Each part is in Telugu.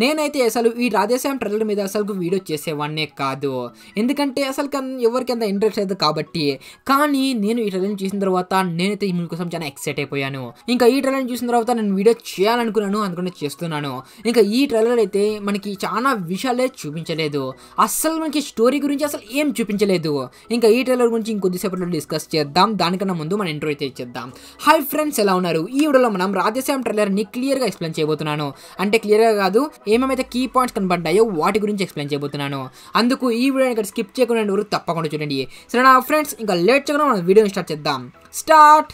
నేనైతే అసలు ఈ రాధేశ్యామ్ ట్రైలర్ మీద అసలు వీడియో చేసేవాడినే కాదు ఎందుకంటే అసలు ఎవరికి అంత ఇంట్రెస్ట్ లేదు కాబట్టి కానీ నేను ఈ ట్రైలర్ చూసిన తర్వాత నేనైతే ఈ కోసం చాలా ఎక్సైట్ అయిపోయాను ఇంకా ఈ ట్రైలర్ చూసిన తర్వాత నేను వీడియో చేయాలనుకున్నాను అనుకుంటే చేస్తున్నాను ఇంకా ఈ ట్రైలర్ అయితే మనకి చాలా విషయాలే చూపించలేదు అసలు మనకి స్టోరీ గురించి అసలు ఏం చూపించలేదు ఇంకా ఈ ట్రైలర్ గురించి ఇంకొద్దిసేపట్లో డిస్కస్ చేద్దాం దానికన్నా ముందు మన ఇంటర్వ్యూ అయితే ఇచ్చేద్దాం హాయ్ ఫ్రెండ్స్ ఎలా ఉన్నారు ఈ వీడియోలో మనం రాధేశ్యామ్ ట్రైలర్ ని క్లియర్గా ఎక్స్ప్లెయిన్ చేయబోతున్నాను అంటే క్లియర్గా కాదు ఏమేమైతే కీ పాయింట్స్ కనబడ్డాయో వాటి గురించి ఎక్స్ప్లెయిన్ చేయబోతున్నాను అందుకు ఈ వీడియో ఇక్కడ స్కిప్ చేయకుండా ఎవరు తప్పకుండా చూడండి సరే నా ఫ్రెండ్స్ ఇంకా లేట్ చేయకుండా మనం వీడియోని స్టార్ట్ చేద్దాం స్టార్ట్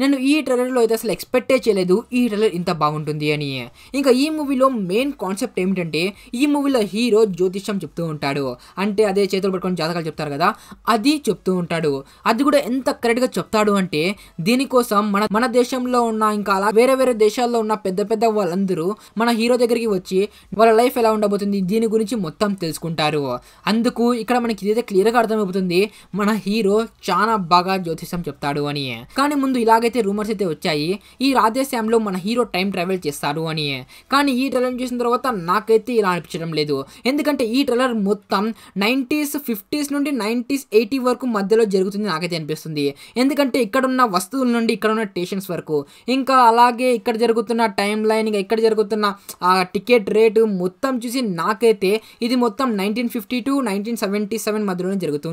నేను ఈ ట్రైలర్లో అయితే అసలు ఎక్స్పెక్టే చేయలేదు ఈ ట్రైలర్ ఇంత బాగుంటుంది అని ఇంకా ఈ మూవీలో మెయిన్ కాన్సెప్ట్ ఏమిటంటే ఈ మూవీలో హీరో జ్యోతిష్యం చెప్తూ ఉంటాడు అంటే అదే చేతులు పట్టుకొని జాతకాలు చెప్తారు కదా అది చెప్తూ ఉంటాడు అది కూడా ఎంత కరెక్ట్గా చెప్తాడు అంటే దీనికోసం మన మన దేశంలో ఉన్న ఇంకా అలా వేరే వేరే దేశాల్లో ఉన్న పెద్ద పెద్ద వాళ్ళందరూ మన హీరో దగ్గరికి వచ్చి వాళ్ళ లైఫ్ ఎలా ఉండబోతుంది దీని గురించి మొత్తం తెలుసుకుంటారు అందుకు ఇక్కడ మనకి ఇదైతే క్లియర్గా అర్థమైపోతుంది మన హీరో చాలా బాగా జ్యోతిష్యం చెప్తాడు అని కానీ ముందు ఇలాగే అయితే రూమర్స్ అయితే వచ్చాయి ఈ రాధేశ్యాంలో మన హీరో టైం ట్రావెల్ చేస్తారు అని కానీ ఈ ట్రైలర్ చూసిన తర్వాత నాకైతే ఇలా అనిపించడం లేదు ఎందుకంటే ఈ ట్రైలర్ మొత్తం నైంటీస్ ఫిఫ్టీస్ నుండి నైంటీస్ ఎయిటీ వరకు మధ్యలో జరుగుతుంది నాకైతే అనిపిస్తుంది ఎందుకంటే ఇక్కడున్న వస్తువుల నుండి ఇక్కడ ఉన్న స్టేషన్స్ వరకు ఇంకా అలాగే ఇక్కడ జరుగుతున్న టైం లైన్ ఇక్కడ జరుగుతున్న ఆ టికెట్ రేటు మొత్తం చూసి నాకైతే ఇది మొత్తం nineteen fifty two nineteen seventy seven మధ్యలోనే జరుగుతుంది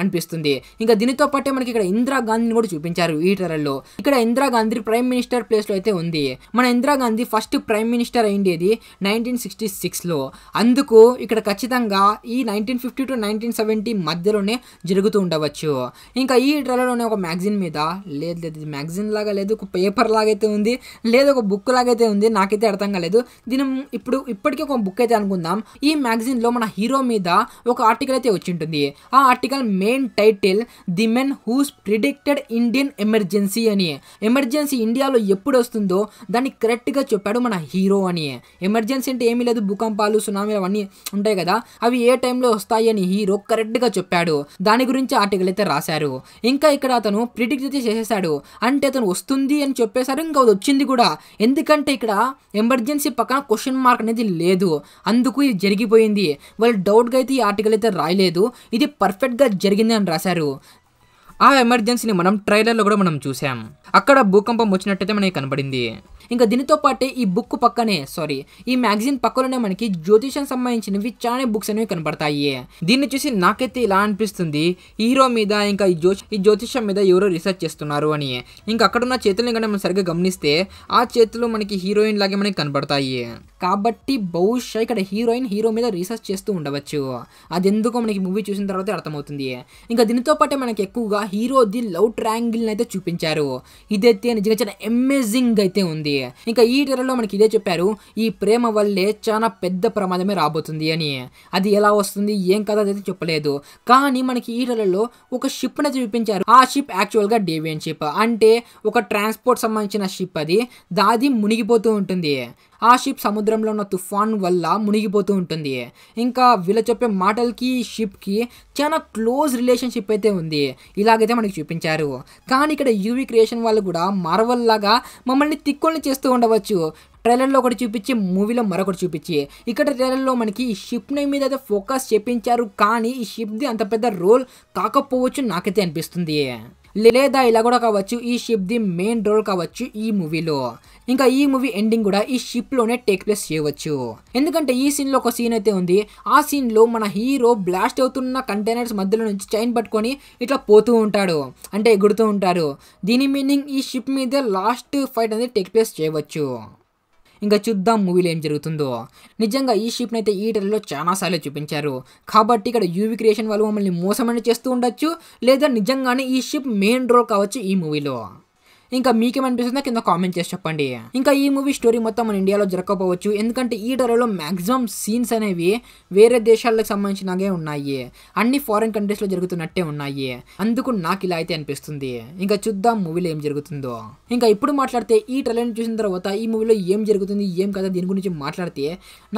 అనిపిస్తుంది ఇంకా దీనితో పాటే మనకి ఇక్కడ ఇందిరా గాంధీని కూడా చూపించారు ఈ ట్రైలర్లో ఇక్కడ ఇందిరాగాంధీ ప్రైమ్ మినిస్టర్ ప్లేస్లో అయితే ఉంది మన Indira Gandhi first prime minister అయిండేది nineteen sixty సిక్స్లో అందుకు ఇక్కడ ఖచ్చితంగా ఈ nineteen fifty two nineteen seventy మధ్యలోనే జరుగుతూ ఉండవచ్చు ఇంకా ఈ ట్రైలర్లోనే ఒక మ్యాగ్జిన్ మీద లేదు లేదు మ్యాగ్జిన్ లాగా లేదు ఒక పేపర్ లాగైతే ఉంది లేదు ఒక బుక్ లాగైతే ఉంది నాకైతే అర్థం కాలేదు దీని ఇప్పుడు ఇప్పటికీ ఒక బుక్ అయితే అనుకుందాం ఈ లో మన హీరో మీద ఒక ఆర్టికల్ అయితే వచ్చి ఉంటుంది ఆ article main title the men who's predicted Indian emergency అని ఎమర్జెన్సీ ఇండియాలో ఎప్పుడు వస్తుందో దాన్ని కరెక్ట్గా చెప్పాడు మన హీరో అని ఎమర్జెన్సీ అంటే ఏమీ లేదు భూకంపాలు సునామీలు అవన్నీ ఉంటాయి కదా అవి ఏ టైంలో వస్తాయి అని హీరో కరెక్ట్గా చెప్పాడు దాని గురించి ఆర్టికల్ అయితే రాశారు ఇంకా ఇక్కడ అతను ప్రిడిక్ట్ అయితే చేసేసాడు అంటే అతను వస్తుంది అని చెప్పేశారు ఇంకా అది వచ్చింది కూడా ఎందుకంటే ఇక్కడ ఎమర్జెన్సీ పక్కన క్వశ్చన్ మార్క్ అనేది లేదు అందుకు ఇది జరిగిపోయింది వాళ్ళు డౌట్గా అయితే ఈ ఆర్టికల్ అయితే రాయలేదు ఇది పర్ఫెక్ట్గా జరిగింది అని రాశారు ఆ ఎమర్జెన్సీని మనం ట్రైలర్లో కూడా మనం చూసాం అక్కడ భూకంపం వచ్చినట్టయితే మనకి కనబడింది ఇంకా దీనితో పాటే ఈ బుక్ పక్కనే సారీ ఈ మ్యాగజైన్ పక్కలోనే మనకి జ్యోతిషం సంబంధించినవి చాలా బుక్స్ అనేవి కనబడతాయి దీన్ని చూసి నాకైతే ఇలా అనిపిస్తుంది హీరో మీద ఇంకా ఈ జ్యోతి ఈ జ్యోతిషం మీద ఎవరో రీసెర్చ్ చేస్తున్నారు అని ఇంకా అక్కడ ఉన్న చేతులను కానీ మనం సరిగ్గా గమనిస్తే ఆ చేతులు మనకి హీరోయిన్ లాగే మనకి కనబడతాయి కాబట్టి బహుశా ఇక్కడ హీరోయిన్ హీరో మీద రీసెర్చ్ చేస్తూ ఉండవచ్చు అది ఎందుకో మనకి మూవీ చూసిన తర్వాత అర్థమవుతుంది ఇంకా దీనితో పాటే మనకి ఎక్కువగా హీరో ది లవ్ ట్రాంగిల్ అయితే చూపించారు ఇదైతే నిజంగా చాలా అమేజింగ్ అయితే ఉంది ఇంకా ఈ టెరలో మనకి ఇదే చెప్పారు ఈ ప్రేమ వల్లే చాలా పెద్ద ప్రమాదమే రాబోతుంది అని అది ఎలా వస్తుంది ఏం కదా అయితే చెప్పలేదు కానీ మనకి ఈ టెరలో ఒక షిప్ అనేది చూపించారు ఆ షిప్ యాక్చువల్ గా డేవియన్ షిప్ అంటే ఒక ట్రాన్స్పోర్ట్ సంబంధించిన షిప్ అది దాది మునిగిపోతూ ఉంటుంది ఆ షిప్ సముద్రంలో ఉన్న తుఫాన్ వల్ల మునిగిపోతూ ఉంటుంది ఇంకా వీళ్ళ చెప్పే మాటలకి షిప్కి చాలా క్లోజ్ రిలేషన్షిప్ అయితే ఉంది ఇలాగైతే మనకి చూపించారు కానీ ఇక్కడ యూవీ క్రియేషన్ వాళ్ళు కూడా మార్వల్ లాగా మమ్మల్ని తిక్కోళ్ళు చేస్తూ ఉండవచ్చు ట్రైలర్లో ఒకటి చూపించి మూవీలో మరొకటి చూపించి ఇక్కడ ట్రైలర్లో మనకి ఈ షిప్ నేమ్ మీద అయితే ఫోకస్ చేపించారు కానీ ఈ షిప్ది అంత పెద్ద రోల్ కాకపోవచ్చు నాకైతే అనిపిస్తుంది లేదా ఇలా కూడా కావచ్చు ఈ షిప్ ది మెయిన్ రోల్ కావచ్చు ఈ మూవీలో ఇంకా ఈ మూవీ ఎండింగ్ కూడా ఈ షిప్ లోనే టేక్ ప్లేస్ చేయవచ్చు ఎందుకంటే ఈ సీన్ లో ఒక సీన్ అయితే ఉంది ఆ సీన్ లో మన హీరో బ్లాస్ట్ అవుతున్న కంటైనర్స్ మధ్యలో నుంచి చైన్ పట్టుకొని ఇట్లా పోతూ ఉంటాడు అంటే ఎగుడుతూ ఉంటారు దీని మీనింగ్ ఈ షిప్ మీద లాస్ట్ ఫైట్ అనేది టేక్ ప్లేస్ చేయవచ్చు ఇంకా చూద్దాం మూవీలో ఏం జరుగుతుందో నిజంగా ఈ షిప్ని అయితే ఈ చాలా చాలాసార్లు చూపించారు కాబట్టి ఇక్కడ యూవి క్రియేషన్ వాళ్ళు మమ్మల్ని మోసమని చేస్తూ ఉండొచ్చు లేదా నిజంగానే ఈ షిప్ మెయిన్ రోల్ కావచ్చు ఈ మూవీలో ఇంకా మీకేమనిపిస్తుందో కింద కామెంట్ చేసి చెప్పండి ఇంకా ఈ మూవీ స్టోరీ మొత్తం మన ఇండియాలో జరగకపోవచ్చు ఎందుకంటే ఈ టైలర్లో మ్యాక్సిమం సీన్స్ అనేవి వేరే దేశాలకు సంబంధించినగే ఉన్నాయి అన్ని ఫారిన్ కంట్రీస్లో జరుగుతున్నట్టే ఉన్నాయి అందుకు నాకు ఇలా అయితే అనిపిస్తుంది ఇంకా చూద్దాం మూవీలో ఏం జరుగుతుందో ఇంకా ఇప్పుడు మాట్లాడితే ఈ ట్రైలర్ చూసిన తర్వాత ఈ మూవీలో ఏం జరుగుతుంది ఏం కదా దీని గురించి మాట్లాడితే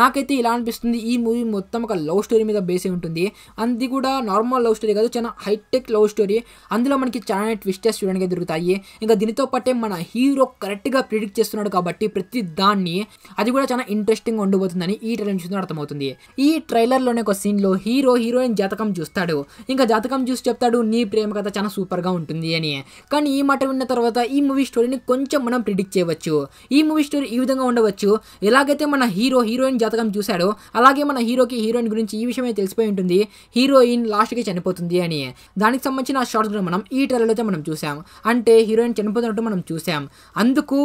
నాకైతే ఇలా అనిపిస్తుంది ఈ మూవీ మొత్తం ఒక లవ్ స్టోరీ మీద బేస్ ఉంటుంది అది కూడా నార్మల్ లవ్ స్టోరీ కాదు చాలా హైటెక్ లవ్ స్టోరీ అందులో మనకి చాలా ట్విస్టెస్ చూడడానికి దొరుకుతాయి ఇంకా దీని దీంతో పాటే మన హీరో కరెక్ట్గా ప్రిడిక్ట్ చేస్తున్నాడు కాబట్టి ప్రతి దాన్ని అది కూడా చాలా ఇంట్రెస్టింగ్ ఉండబోతుందని ఈ ట్రైలర్ చూసిన అర్థమవుతుంది ఈ ట్రైలర్లోనే ఒక సీన్లో హీరో హీరోయిన్ జాతకం చూస్తాడు ఇంకా జాతకం చూసి చెప్తాడు నీ ప్రేమ కథ చాలా సూపర్గా ఉంటుంది అని కానీ ఈ మాట విన్న తర్వాత ఈ మూవీ స్టోరీని కొంచెం మనం ప్రిడిక్ట్ చేయవచ్చు ఈ మూవీ స్టోరీ ఈ విధంగా ఉండవచ్చు ఎలాగైతే మన హీరో హీరోయిన్ జాతకం చూశాడో అలాగే మన హీరోకి హీరోయిన్ గురించి ఈ విషయమే తెలిసిపోయి ఉంటుంది హీరోయిన్ లాస్ట్కి చనిపోతుంది అని దానికి సంబంధించిన షార్ట్స్ కూడా మనం ఈ ట్రైలర్లో అయితే మనం చూసాం అంటే హీరోయిన్ చనిపోతుంది చేస్తున్నట్టు మనం చూసాం అందుకు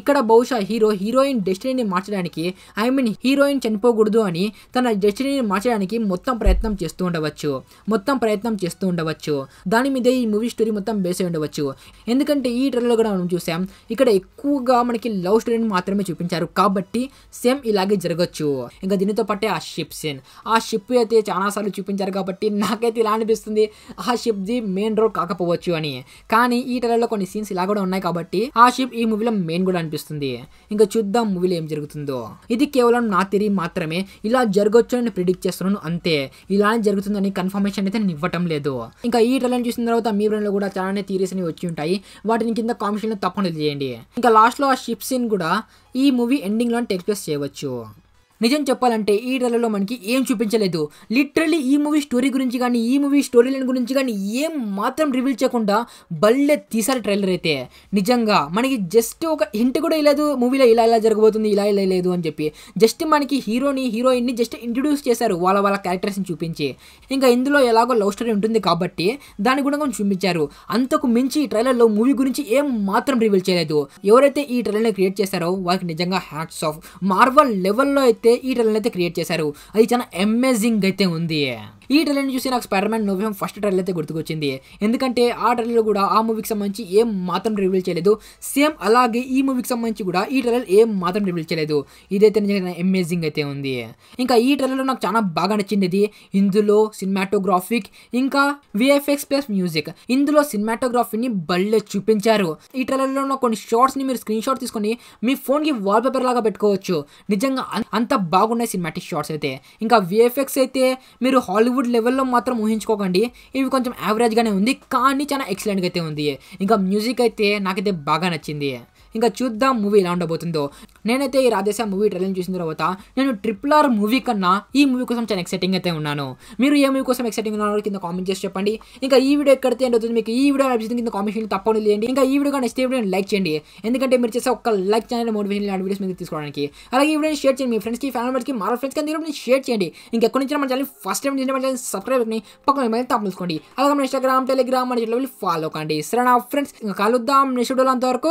ఇక్కడ బహుశా హీరో హీరోయిన్ డెస్టినీని మార్చడానికి ఐ మీన్ హీరోయిన్ చనిపోకూడదు అని తన డెస్టినీని మార్చడానికి మొత్తం ప్రయత్నం చేస్తూ ఉండవచ్చు మొత్తం ప్రయత్నం చేస్తూ ఉండవచ్చు దాని మీదే ఈ మూవీ స్టోరీ మొత్తం బేస్ అయి ఉండవచ్చు ఎందుకంటే ఈ ట్రైలర్ కూడా మనం చూసాం ఇక్కడ ఎక్కువగా మనకి లవ్ స్టోరీని మాత్రమే చూపించారు కాబట్టి సేమ్ ఇలాగే జరగచ్చు ఇంకా దీనితో పాటే ఆ షిప్ సీన్ ఆ షిప్ అయితే చాలాసార్లు చూపించారు కాబట్టి నాకైతే ఇలా అనిపిస్తుంది ఆ షిప్ది మెయిన్ రోడ్ కాకపోవచ్చు అని కానీ ఈ ట్రైలర్లో కొన్ని సీన్స్ ఇలా కూడా ఉన్నాయి కాబట్టి ఆ షిప్ ఈ మూవీలో మెయిన్ కూడా అనిపిస్తుంది ఇంకా చూద్దాం మూవీలో ఏం జరుగుతుందో ఇది కేవలం నా తిరిగి మాత్రమే ఇలా జరగొచ్చు అని ప్రిడిక్ట్ చేస్తున్నాను అంతే ఇలానే జరుగుతుందని కన్ఫర్మేషన్ అయితే నేను ఇవ్వటం లేదు ఇంకా ఈ ట్రైలర్ చూసిన తర్వాత మీ బ్రెయిన్లో కూడా చాలానే థీరీస్ అని వచ్చి ఉంటాయి వాటిని కింద కామెంట్లో తప్పకుండా చేయండి ఇంకా లాస్ట్లో ఆ షిప్ సీన్ కూడా ఈ మూవీ ఎండింగ్లో టెక్స్ప్రెస్ చేయవచ్చు నిజం చెప్పాలంటే ఈ ట్రైలర్లో మనకి ఏం చూపించలేదు లిటరలీ ఈ మూవీ స్టోరీ గురించి కానీ ఈ మూవీ స్టోరీ లైన్ గురించి కానీ ఏం మాత్రం రివీల్ చేయకుండా బల్లె తీసారు ట్రైలర్ అయితే నిజంగా మనకి జస్ట్ ఒక హింట్ కూడా ఇలాదు మూవీలో ఇలా ఇలా జరగబోతుంది ఇలా ఇలా లేదు అని చెప్పి జస్ట్ మనకి హీరోని హీరోయిన్ని జస్ట్ ఇంట్రడ్యూస్ చేశారు వాళ్ళ వాళ్ళ క్యారెక్టర్స్ని చూపించి ఇంకా ఇందులో ఎలాగో లవ్ స్టోరీ ఉంటుంది కాబట్టి దాని గుణంగా చూపించారు అంతకు మించి ఈ ట్రైలర్లో మూవీ గురించి ఏం మాత్రం రివీల్ చేయలేదు ఎవరైతే ఈ ట్రైలర్ని క్రియేట్ చేశారో వాళ్ళకి నిజంగా హ్యాట్స్ ఆఫ్ మార్వల్ లెవెల్లో అయితే అయితే ఈ ట్రైలర్ అయితే క్రియేట్ చేశారు అది చాలా అమేజింగ్ అయితే ఉంది ఈ ట్రైలర్ చూసి నాకు స్పైడర్ మ్యాన్ ఫస్ట్ ట్రైలర్ అయితే గుర్తుకొచ్చింది ఎందుకంటే ఆ ట్రైలర్ కూడా ఆ మూవీకి సంబంధించి ఏం మాత్రం రివీల్ చేయలేదు సేమ్ అలాగే ఈ మూవీకి సంబంధించి కూడా ఈ ట్రైలర్ ఏం మాత్రం రివీల్ చేయలేదు ఇదైతే నిజంగా అమేజింగ్ అయితే ఉంది ఇంకా ఈ ట్రైలర్లో నాకు చాలా బాగా నచ్చింది ఇందులో సినిమాటోగ్రాఫిక్ ఇంకా విఎఫ్ఎక్స్ ప్లస్ మ్యూజిక్ ఇందులో సినిమాటోగ్రఫీని బల్లే చూపించారు ఈ ట్రైలర్లో ఉన్న కొన్ని షార్ట్స్ని మీరు స్క్రీన్ షాట్ తీసుకొని మీ ఫోన్కి వాల్పేపర్ లాగా పెట్టుకోవచ్చు నిజంగా అంత బాగున్నాయి సినిమాటిక్ షార్ట్స్ అయితే ఇంకా విఎఫ్ఎక్స్ అయితే మీరు హాలీవుడ్ బాలీవుడ్ లెవెల్లో మాత్రం ఊహించుకోకండి ఇవి కొంచెం యావరేజ్గానే ఉంది కానీ చాలా ఎక్సలెంట్గా అయితే ఉంది ఇంకా మ్యూజిక్ అయితే నాకైతే బాగా నచ్చింది ఇంకా చూద్దాం మూవీ ఎలా ఉండబోతుందో నేనైతే ఈ రాధేశ మూవీ ట్రైలర్ చూసిన తర్వాత నేను ట్రిపుల్ ఆర్ మూవీ కన్నా ఈ మూవీ కోసం చాలా ఎక్సైటింగ్ అయితే ఉన్నాను మీరు ఏ మూవీ కోసం ఎక్సైటింగ్ ఉన్నారో కింద కామెంట్ చేసి చెప్పండి ఇంకా ఈ వీడియో ఎండ్ అవుతుంది మీకు ఈ వీడియో నచ్చింది కింద కామెంట్ తప్పకుండా లేండి ఇంకా ఈ వీడియో నచ్చితే వీడియో లైక్ చేయండి ఎందుకంటే మీరు చేసే ఒక్క లైక్ ఛానల్ మోటివేషన్ లాంటి వీడియోస్ మీకు తీసుకోవడానికి అలాగే ఈ వీడియో షేర్ చేయండి మీ ఫ్రెండ్స్కి ఫ్యామిలీ మెంబర్స్కి మరో ఫ్రెండ్స్కి అందరూ షేర్ చేయండి ఎక్కడి నుంచి మన ఛానల్ ఫస్ట్ టైం చేసిన మన ఛానల్ సబ్స్క్రైబ్ అని పక్కన మీద తప్పుకోండి అలాగే మన ఇన్స్టాగ్రామ్ టెలిగ్రామ్ అని ఫాలో కండి సరే నా ఫ్రెండ్స్ కలుద్దాం నెక్స్ట్ వీడియోలో అంతవరకు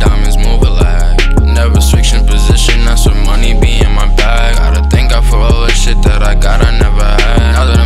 diamonds move alive. Never switching position, that's what money be in my bag. Gotta thank God for all the shit that I got, I never had.